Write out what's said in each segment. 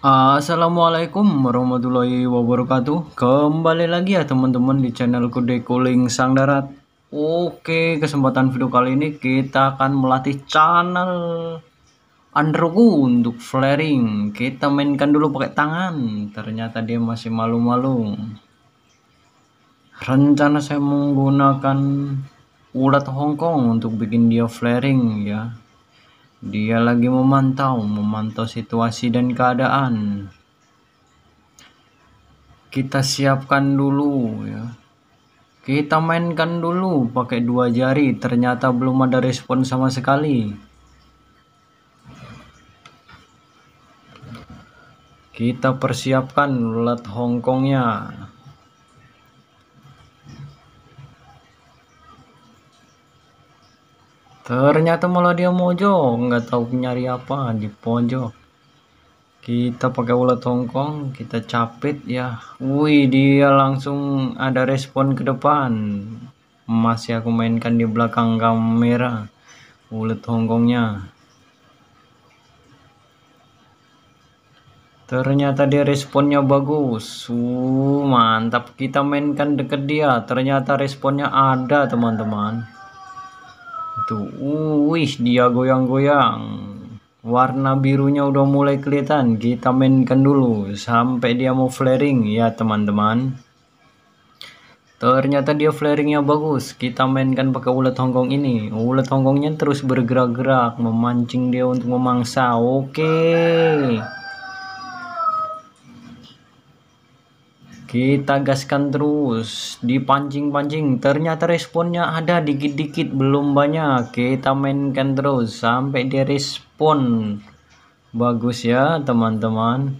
Ah, assalamualaikum warahmatullahi wabarakatuh Kembali lagi ya teman-teman di channel Kude Kuling Sang Darat Oke kesempatan video kali ini kita akan melatih channel Androku untuk flaring Kita mainkan dulu pakai tangan Ternyata dia masih malu-malu Rencana saya menggunakan ulat Hongkong untuk bikin dia flaring ya dia lagi memantau, memantau situasi dan keadaan. Kita siapkan dulu ya. Kita mainkan dulu pakai dua jari, ternyata belum ada respon sama sekali. Kita persiapkan ulat Hongkongnya. Ternyata malah dia mojo nggak tahu nyari apa di pojok. Kita pakai ulat Hongkong, kita capit ya. Wih, dia langsung ada respon ke depan. Masih aku mainkan di belakang kamera ulat Hongkongnya. Ternyata dia responnya bagus. Uh, mantap kita mainkan deket dia. Ternyata responnya ada, teman-teman. Tuh, wih dia goyang-goyang. Warna birunya udah mulai kelihatan. Kita mainkan dulu sampai dia mau flaring ya teman-teman. Ternyata dia flaringnya bagus. Kita mainkan pakai ulat hongkong ini. ulat hongkongnya terus bergerak-gerak memancing dia untuk memangsa. Oke. Okay. kita gaskan terus dipancing-pancing ternyata responnya ada dikit-dikit belum banyak kita mainkan terus sampai dia respon bagus ya teman-teman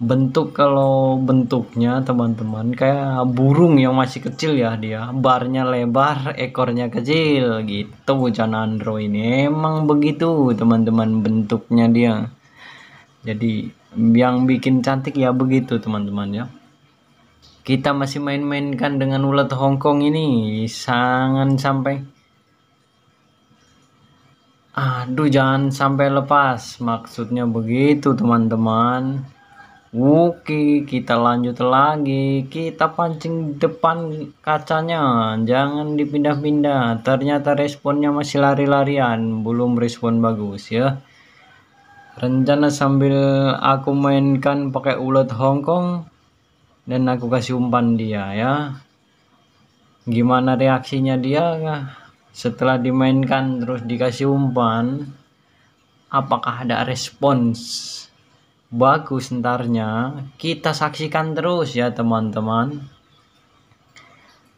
bentuk kalau bentuknya teman-teman kayak burung yang masih kecil ya dia barnya lebar ekornya kecil gitu Jana Andro ini emang begitu teman-teman bentuknya dia jadi yang bikin cantik ya begitu teman-teman ya kita masih main-mainkan dengan ulat Hongkong ini sangat sampai aduh jangan sampai lepas maksudnya begitu teman-teman Oke kita lanjut lagi kita pancing depan kacanya jangan dipindah-pindah ternyata responnya masih lari-larian belum respon bagus ya rencana sambil aku mainkan pakai ulat Hongkong dan aku kasih umpan dia ya gimana reaksinya dia ya? setelah dimainkan terus dikasih umpan apakah ada respons bagus entarnya kita saksikan terus ya teman-teman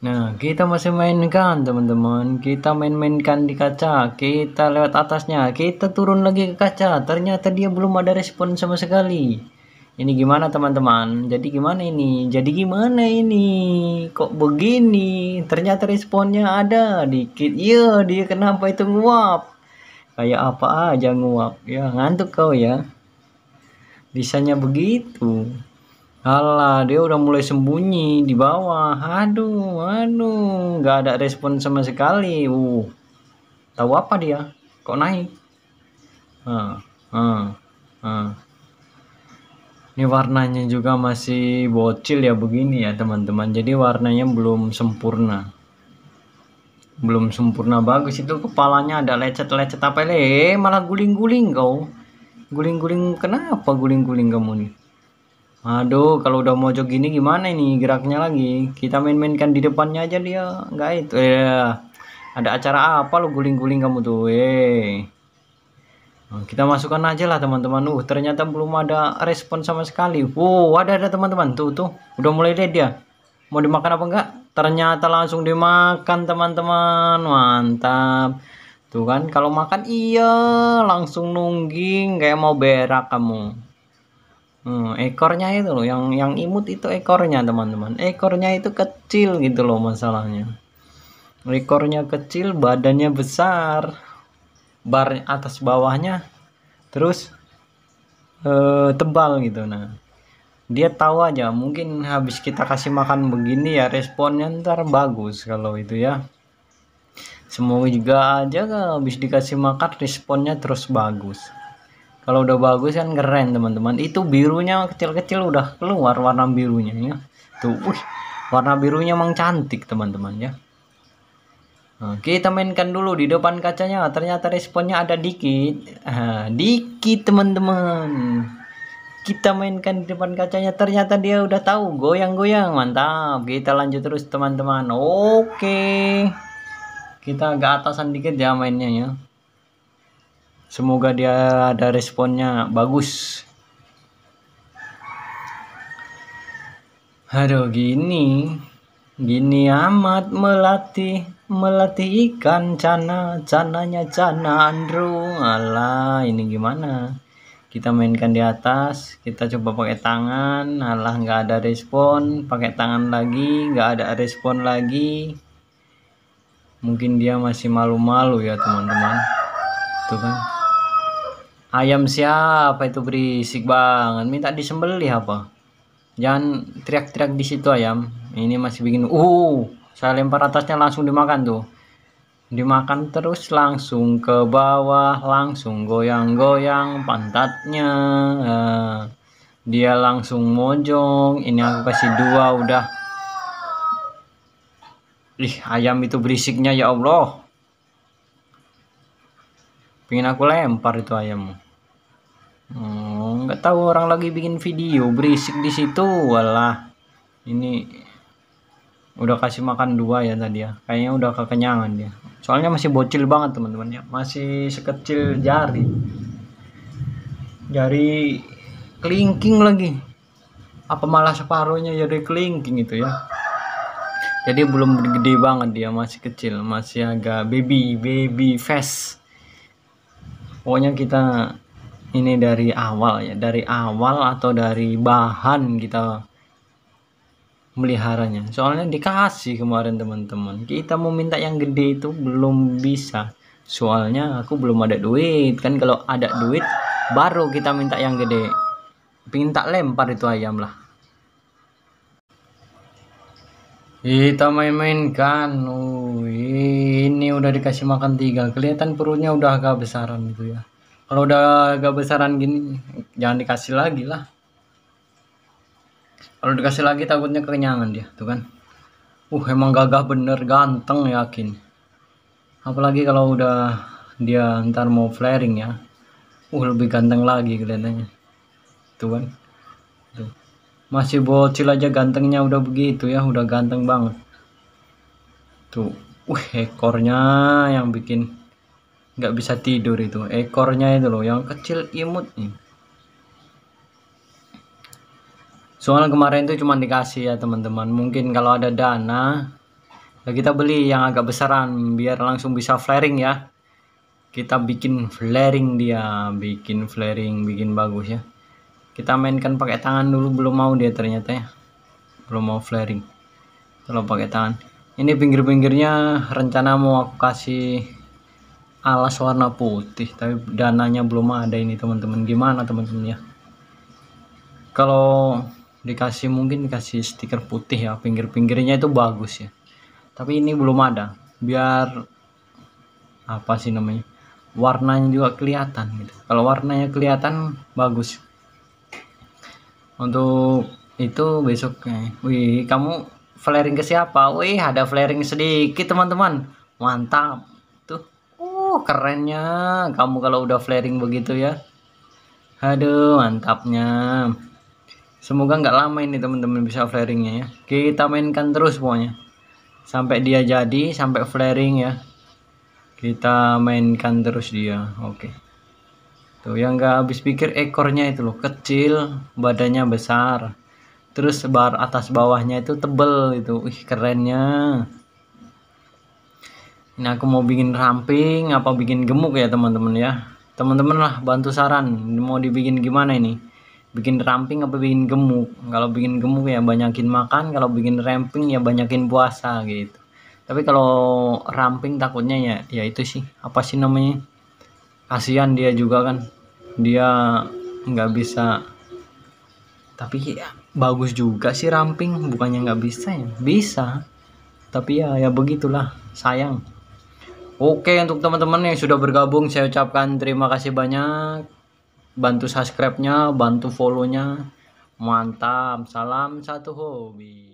Nah, kita masih mainkan teman-teman. Kita main-mainkan di kaca. Kita lewat atasnya. Kita turun lagi ke kaca. Ternyata dia belum ada respon sama sekali. Ini gimana teman-teman? Jadi gimana ini? Jadi gimana ini? Kok begini? Ternyata responnya ada dikit. Iya, dia kenapa itu nguap? Kayak apa aja nguap. Ya, ngantuk kau ya. Bisanya begitu. Alah, dia udah mulai sembunyi di bawah. Aduh, aduh, nggak ada respon sama sekali. Uh, tahu apa dia? Kok naik? Ah, ah, ah ini warnanya juga masih bocil ya begini ya teman-teman jadi warnanya belum sempurna belum sempurna bagus itu kepalanya ada lecet-lecet apa eh, malah guling-guling kau guling-guling kenapa guling-guling kamu nih aduh kalau udah mojok gini gimana ini geraknya lagi kita main-mainkan di depannya aja dia enggak itu eh ada acara apa lo guling-guling kamu tuh eh Nah, kita masukkan aja lah teman-teman. Uh, ternyata belum ada respon sama sekali. Wow, ada ada teman-teman. Tuh tuh, udah mulai deh dia. Mau dimakan apa enggak? Ternyata langsung dimakan teman-teman. Mantap. Tuh kan, kalau makan iya langsung nungging kayak mau berak kamu. Hmm, ekornya itu loh, yang yang imut itu ekornya teman-teman. Ekornya itu kecil gitu loh masalahnya. Ekornya kecil, badannya besar bar atas bawahnya terus eh, tebal gitu nah dia tahu aja mungkin habis kita kasih makan begini ya responnya ntar bagus kalau itu ya semua juga aja habis dikasih makan responnya terus bagus kalau udah bagus kan keren teman-teman itu birunya kecil-kecil udah keluar warna birunya ya tuh wih, warna birunya emang cantik teman-teman ya kita mainkan dulu di depan kacanya. Ternyata responnya ada dikit. dikit teman-teman. Kita mainkan di depan kacanya. Ternyata dia udah tahu. Goyang-goyang. Mantap. Kita lanjut terus teman-teman. Oke. Kita agak atasan dikit ya mainnya ya. Semoga dia ada responnya bagus. Aduh gini. Gini amat melatih, melatih ikan cana, cananya cana Andro. Alah, ini gimana? Kita mainkan di atas, kita coba pakai tangan, alah nggak ada respon, pakai tangan lagi, nggak ada respon lagi. Mungkin dia masih malu-malu ya teman-teman. Tuh kan. Ayam siapa itu berisik banget, minta disembelih apa? jangan teriak-teriak di situ ayam ini masih bikin uh saya lempar atasnya langsung dimakan tuh dimakan terus langsung ke bawah langsung goyang-goyang pantatnya uh, dia langsung mojong ini aku kasih dua udah ih ayam itu berisiknya ya Allah pengen aku lempar itu ayam Hmm, tahu orang lagi bikin video berisik di situ, walah. Ini udah kasih makan dua ya tadi ya. Kayaknya udah kekenyangan dia. Soalnya masih bocil banget teman-teman ya, masih sekecil jari. Jari kelingking lagi. Apa malah separuhnya jadi kelingking itu ya? Jadi belum gede banget dia, masih kecil, masih agak baby, baby face. Pokoknya kita ini dari awal ya dari awal atau dari bahan kita meliharanya soalnya dikasih kemarin teman-teman kita mau minta yang gede itu belum bisa soalnya aku belum ada duit kan kalau ada duit baru kita minta yang gede minta lempar itu ayam lah kita main-mainkan main ini udah dikasih makan tiga kelihatan perutnya udah agak besaran gitu ya kalau udah agak besaran gini, jangan dikasih lagi lah. Kalau dikasih lagi takutnya kenyangan dia, tuh kan. Uh, emang gagah bener, ganteng yakin. Apalagi kalau udah dia ntar mau flaring ya. Uh, lebih ganteng lagi kelihatannya. Tuh kan. Tuh. Masih bocil aja gantengnya udah begitu ya, udah ganteng banget. Tuh, uh, ekornya yang bikin nggak bisa tidur itu ekornya itu loh yang kecil imut nih soalnya kemarin itu cuma dikasih ya teman-teman mungkin kalau ada dana ya kita beli yang agak besaran biar langsung bisa flaring ya kita bikin flaring dia bikin flaring bikin bagus ya kita mainkan pakai tangan dulu belum mau dia ternyata ya belum mau flaring kalau pakai tangan ini pinggir-pinggirnya rencana mau aku kasih alas warna putih tapi dananya belum ada ini teman-teman gimana teman-teman ya kalau dikasih mungkin dikasih stiker putih ya pinggir-pinggirnya itu bagus ya tapi ini belum ada biar apa sih namanya warnanya juga kelihatan gitu kalau warnanya kelihatan bagus untuk itu besoknya wih kamu flaring ke siapa wih ada flaring sedikit teman-teman mantap Oh, kerennya kamu kalau udah flaring begitu ya. Aduh, mantapnya. Semoga nggak lama ini teman-teman bisa flaringnya ya. Kita mainkan terus pokoknya, Sampai dia jadi, sampai flaring ya. Kita mainkan terus dia. Oke. Tuh yang nggak habis pikir ekornya itu loh, kecil, badannya besar. Terus bar atas bawahnya itu tebel itu. Ih, kerennya ini aku mau bikin ramping apa bikin gemuk ya teman-teman ya teman-teman lah bantu saran mau dibikin gimana ini bikin ramping apa bikin gemuk kalau bikin gemuk ya banyakin makan kalau bikin ramping ya banyakin puasa gitu tapi kalau ramping takutnya ya ya itu sih apa sih namanya kasihan dia juga kan dia nggak bisa tapi ya, bagus juga sih ramping bukannya nggak bisa ya bisa tapi ya ya begitulah sayang Oke untuk teman-teman yang sudah bergabung saya ucapkan terima kasih banyak. Bantu subscribe-nya, bantu follow-nya. Mantap, salam satu hobi.